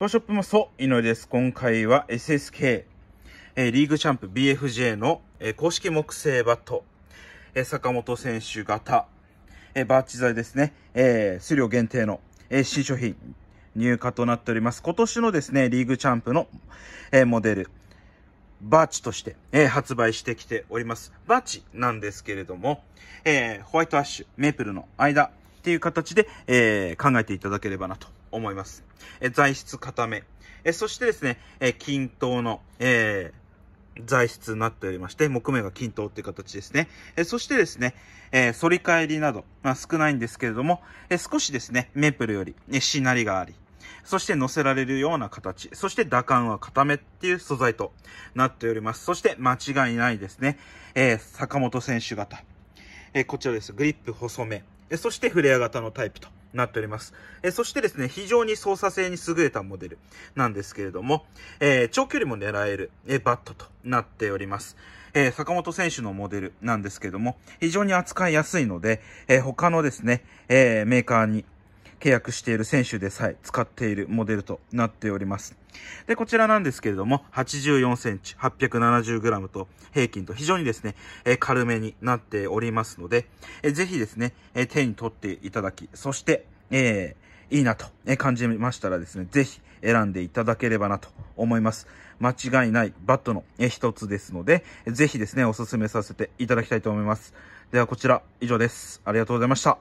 ショップもそう、井上です。今回は SSK、えー、リーグチャンプ BFJ の、えー、公式木製バット、えー、坂本選手型、えバーチ材ですね、え数量限定の、え新商品入荷となっております。今年のですね、リーグチャンプの、えモデル、バーチとして、え発売してきております。バーチなんですけれども、えホワイトアッシュ、メープルの間っていう形で、え考えていただければなと思います。え材質固め。えそしてですね、え均等の、えー、材質になっておりまして、木目が均等っていう形ですね。えそしてですね、え反り返りなど、まあ、少ないんですけれども、え少しですね、メープルより、ね、しなりがあり、そして乗せられるような形。そして打感は固めっていう素材となっております。そして間違いないですね。えー、坂本選手型。えー、こちらです。グリップ細め。えそしてフレア型のタイプとなっております。えそしてですね、非常に操作性に優れたモデルなんですけれども、えー、長距離も狙える、えバットとなっております。えー、坂本選手のモデルなんですけども、非常に扱いやすいので、えー、他のですね、えメーカーに契約している選手でさえ使っているモデルとなっております。で、こちらなんですけれども、84センチ、870g と平均と非常にですね、え軽めになっておりますので、えぜひですね、え手に取っていただき、そして、えー、いいなと、え感じましたらですね、ぜひ選んでいただければなと思います。間違いないバットの、え一つですので、ぜひですね、お勧めさせていただきたいと思います。ではこちら、以上です。ありがとうございました。